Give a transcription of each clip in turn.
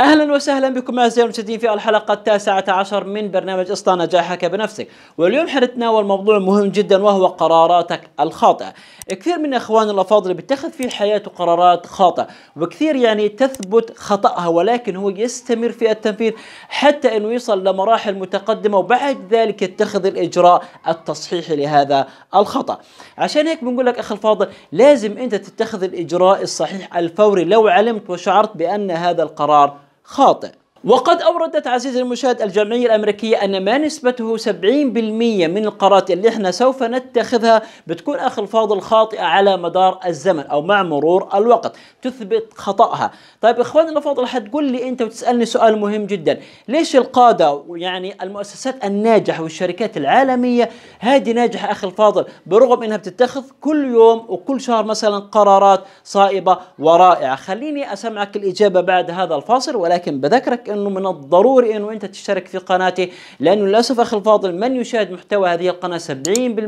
اهلا وسهلا بكم اعزائي المشاهدين في الحلقه التاسعة عشر من برنامج اسطى نجاحك بنفسك، واليوم حنتناول موضوع مهم جدا وهو قراراتك الخاطئه. كثير من اخواننا الافاضل بيتخذ في حياته قرارات خاطئه، وكثير يعني تثبت خطاها ولكن هو يستمر في التنفيذ حتى انه يصل لمراحل متقدمه وبعد ذلك يتخذ الاجراء التصحيحي لهذا الخطا. عشان هيك بنقول لك اخي الفاضل لازم انت تتخذ الاجراء الصحيح الفوري لو علمت وشعرت بان هذا القرار خاطئ وقد أوردت عزيز المشاهد الجمعية الأمريكية أن ما نسبته 70% من القرارات اللي احنا سوف نتخذها بتكون أخي الفاضل خاطئة على مدار الزمن أو مع مرور الوقت تثبت خطأها طيب إخواني الفاضل حتقول لي أنت وتسألني سؤال مهم جدا ليش القادة يعني المؤسسات الناجحة والشركات العالمية هذه ناجحة أخي الفاضل برغم أنها بتتخذ كل يوم وكل شهر مثلا قرارات صائبة ورائعة خليني أسمعك الإجابة بعد هذا الفاصل ولكن بذكرك انه من الضروري انه انت تشترك في قناتي لانه للاسف اخي الفاضل من يشاهد محتوى هذه القناه 70%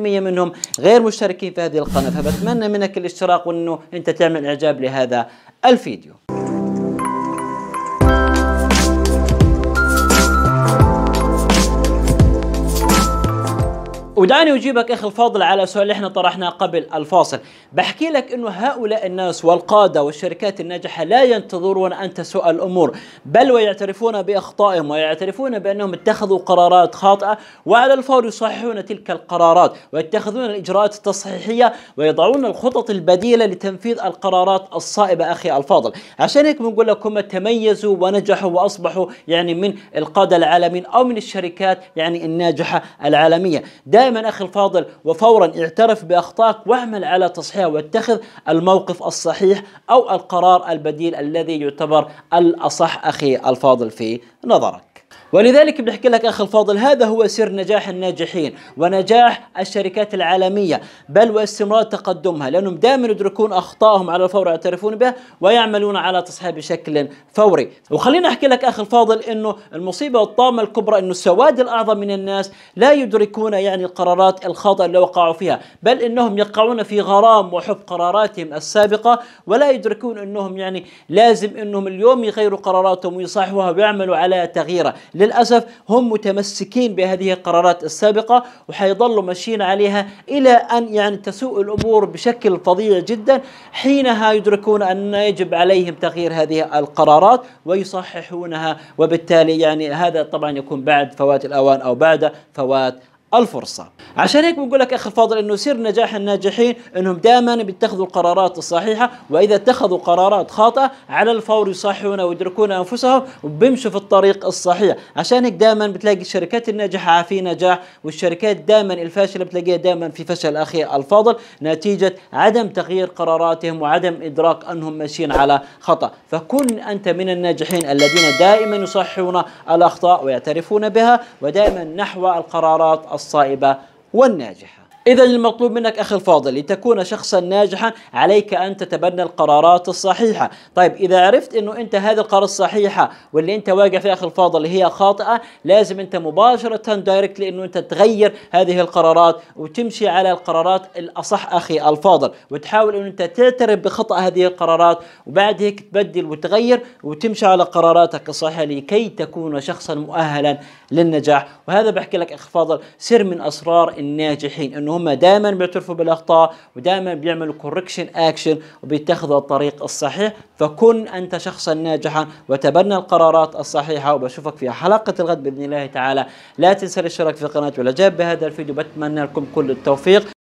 منهم غير مشتركين في هذه القناه فبتمنى منك الاشتراك وانه انت تعمل اعجاب لهذا الفيديو وداني اجيبك اخي الفاضل على سؤال اللي احنا طرحناه قبل الفاصل بحكي لك انه هؤلاء الناس والقاده والشركات الناجحه لا ينتظرون ان تسوء الامور بل ويعترفون باخطائهم ويعترفون بانهم اتخذوا قرارات خاطئه وعلى الفور يصححون تلك القرارات ويتخذون الاجراءات التصحيحيه ويضعون الخطط البديله لتنفيذ القرارات الصائبه اخي الفاضل عشان هيك بنقول لكم تميزوا ونجحوا واصبحوا يعني من القاده العالمين او من الشركات يعني الناجحه العالميه دائما دائما أخي الفاضل وفورا اعترف بأخطائك واعمل على تصحيحها واتخذ الموقف الصحيح أو القرار البديل الذي يعتبر الأصح أخي الفاضل في نظرك ولذلك بنحكي لك اخي الفاضل هذا هو سر نجاح الناجحين ونجاح الشركات العالميه بل واستمرار تقدمها لانهم دائما يدركون اخطائهم على الفور يعترفون بها ويعملون على تصحيحها بشكل فوري وخليني احكي لك اخي الفاضل انه المصيبه والطامه الكبرى انه السواد الاعظم من الناس لا يدركون يعني القرارات الخاطئه اللي وقعوا فيها بل انهم يقعون في غرام وحب قراراتهم السابقه ولا يدركون انهم يعني لازم انهم اليوم يغيروا قراراتهم ويصححوها ويعملوا على تغييرها للأسف هم متمسكين بهذه القرارات السابقة وحيظلوا ماشيين عليها إلى أن يعني تسوء الأمور بشكل فظيع جدا حينها يدركون أن يجب عليهم تغيير هذه القرارات ويصححونها وبالتالي يعني هذا طبعا يكون بعد فوات الأوان أو بعد فوات الفرصة عشان هيك بقول لك أخي الفاضل أنه سر نجاح الناجحين أنهم دائما بيتخذوا القرارات الصحيحة وإذا اتخذوا قرارات خاطئة على الفور يصححون ويدركون أنفسهم وبيمشوا في الطريق الصحيح عشان هيك دائما بتلاقي الشركات الناجحة في نجاح والشركات دائما الفاشلة بتلاقيها دائما في فشل أخي الفاضل نتيجة عدم تغيير قراراتهم وعدم إدراك أنهم ماشيين على خطأ فكن أنت من الناجحين الذين دائما يصححون الأخطاء ويعترفون بها ودائما نحو القرارات الصائبة والناجحة إذا المطلوب منك أخي الفاضل لتكون شخصا ناجحا عليك أن تتبنى القرارات الصحيحة طيب إذا عرفت أنه أنت هذه القرار الصحيحة واللي أنت واقع فيها أخي الفاضل هي خاطئة لازم أنت مباشرة دايركت لأنه أنت تغير هذه القرارات وتمشي على القرارات الأصح أخي الفاضل وتحاول أنه أنت تعترف بخطأ هذه القرارات وبعد هيك تبدل وتغير وتمشي على قراراتك الصحيحة لكي تكون شخصا مؤهلا للنجاح وهذا بحكي لك أخي فاضل سر من أسرار الناجحين أنه هم دائما بيعترفوا بالاخطاء ودائما بيعملوا كوركشن اكشن وبيتخذوا الطريق الصحيح فكن انت شخصا ناجحا وتبنى القرارات الصحيحه وبشوفك في حلقه الغد باذن الله تعالى لا تنسى الاشتراك في القناه والاعجاب بهذا الفيديو بتمنى لكم كل التوفيق